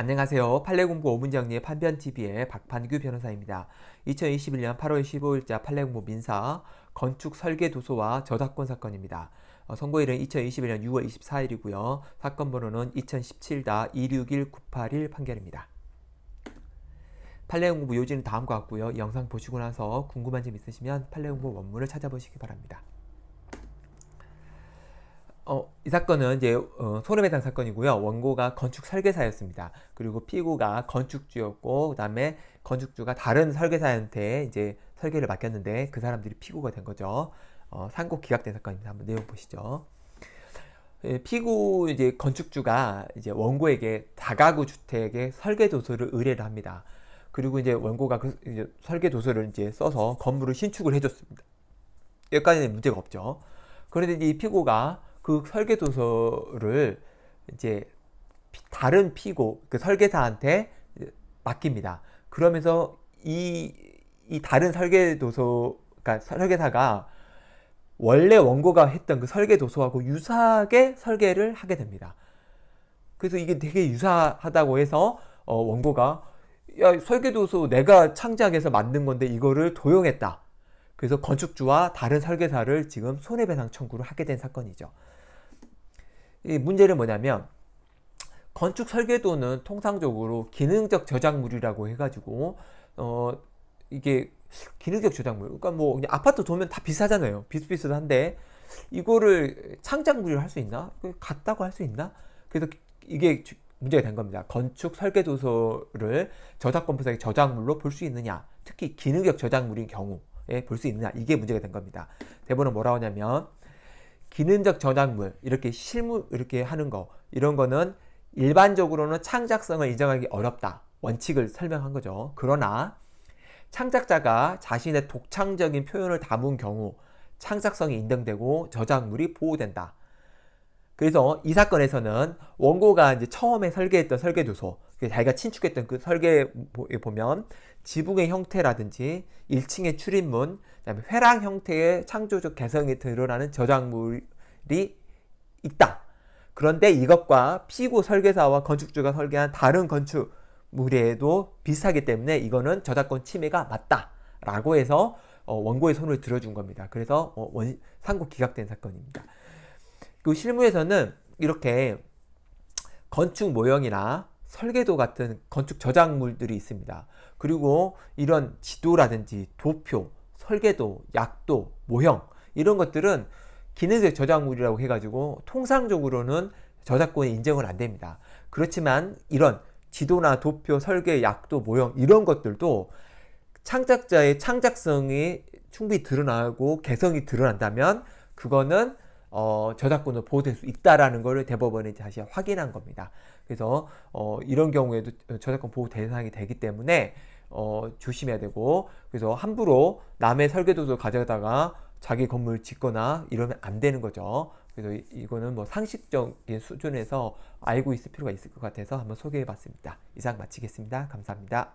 안녕하세요. 판례공부 5분 정리의 판변TV의 박판규 변호사입니다. 2021년 8월 15일자 판례공부 민사 건축 설계 도서와 저작권 사건입니다. 어, 선고일은 2021년 6월 24일이고요. 사건 번호는 2017-261-981 판결입니다. 판례공부 요지는 다음과 같고요. 영상 보시고 나서 궁금한 점 있으시면 판례공부 원문을 찾아보시기 바랍니다. 어, 이 사건은 이제 어, 손해배상 사건이고요. 원고가 건축 설계사였습니다. 그리고 피고가 건축주였고 그다음에 건축주가 다른 설계사한테 이제 설계를 맡겼는데 그 사람들이 피고가 된 거죠. 어, 상고 기각된 사건입니다. 한번 내용 보시죠. 예, 피고 이제 건축주가 이제 원고에게 다가구 주택의 설계 도서를 의뢰를 합니다. 그리고 이제 원고가 그 이제 설계 도서를 이제 써서 건물을 신축을 해줬습니다. 여기까지는 문제가 없죠. 그런데 이 피고가 그 설계 도서를 이제 다른 피고 그 설계사한테 맡깁니다. 그러면서 이, 이 다른 설계 도서 그러니까 설계사가 원래 원고가 했던 그 설계 도서하고 유사하게 설계를 하게 됩니다. 그래서 이게 되게 유사하다고 해서 어, 원고가 야 설계 도서 내가 창작해서 만든 건데 이거를 도용했다. 그래서 건축주와 다른 설계사를 지금 손해배상 청구를 하게 된 사건이죠. 이 문제는 뭐냐면 건축 설계도는 통상적으로 기능적 저작물이라고 해가지고 어 이게 기능적 저작물 그러니까 뭐 아파트 도면 다 비슷하잖아요 비슷비슷한데 이거를 창작물이라 할수 있나 같다고 할 수 있나 그래서 이게 문제가 된 겁니다 건축 설계 도서를 저작권 보상의 저작물로 볼 수 있느냐 특히 기능적 저작물인 경우 볼수 있느냐 이게 문제가 된 겁니다. 대본은 뭐라고 하냐면 기능적 저작물 이렇게 실무 이렇게 하는 거 이런 거는 일반적으로는 창작성을 인정하기 어렵다 원칙을 설명한 거죠. 그러나 창작자가 자신의 독창적인 표현을 담은 경우 창작성이 인정되고 저작물이 보호된다. 그래서 이 사건에서는 원고가 이제 처음에 설계했던 설계도서, 그 자기가 친축했던 그 설계에 보면 지붕의 형태라든지 1층의 출입문, 그다음에 회랑 형태의 창조적 개성이 드러나는 저작물이 있다. 그런데 이것과 피고 설계사와 건축주가 설계한 다른 건축물에도 비슷하기 때문에 이거는 저작권 침해가 맞다. 라고 해서 어, 원고의 손을 들어준 겁니다. 그래서 어, 원, 상고 기각된 사건입니다. 그 실무에서는 이렇게 건축 모형이나 설계도 같은 건축 저작물들이 있습니다. 그리고 이런 지도라든지 도표, 설계도, 약도, 모형 이런 것들은 기능적 저작물이라고 해가지고 통상적으로는 저작권이 인정은 안 됩니다. 그렇지만 이런 지도나 도표, 설계, 약도, 모형 이런 것들도 창작자의 창작성이 충분히 드러나고 개성이 드러난다면 그거는 어, 저작권을 보호될 수 있다라는 것을 대법원이 다시 확인한 겁니다. 그래서 어, 이런 경우에도 저작권 보호 대상이 되기 때문에 어, 조심해야 되고 그래서 함부로 남의 설계도를 가져다가 자기 건물 짓거나 이러면 안 되는 거죠. 그래서 이, 이거는 뭐 상식적인 수준에서 알고 있을 필요가 있을 것 같아서 한번 소개해 봤습니다. 이상 마치겠습니다. 감사합니다.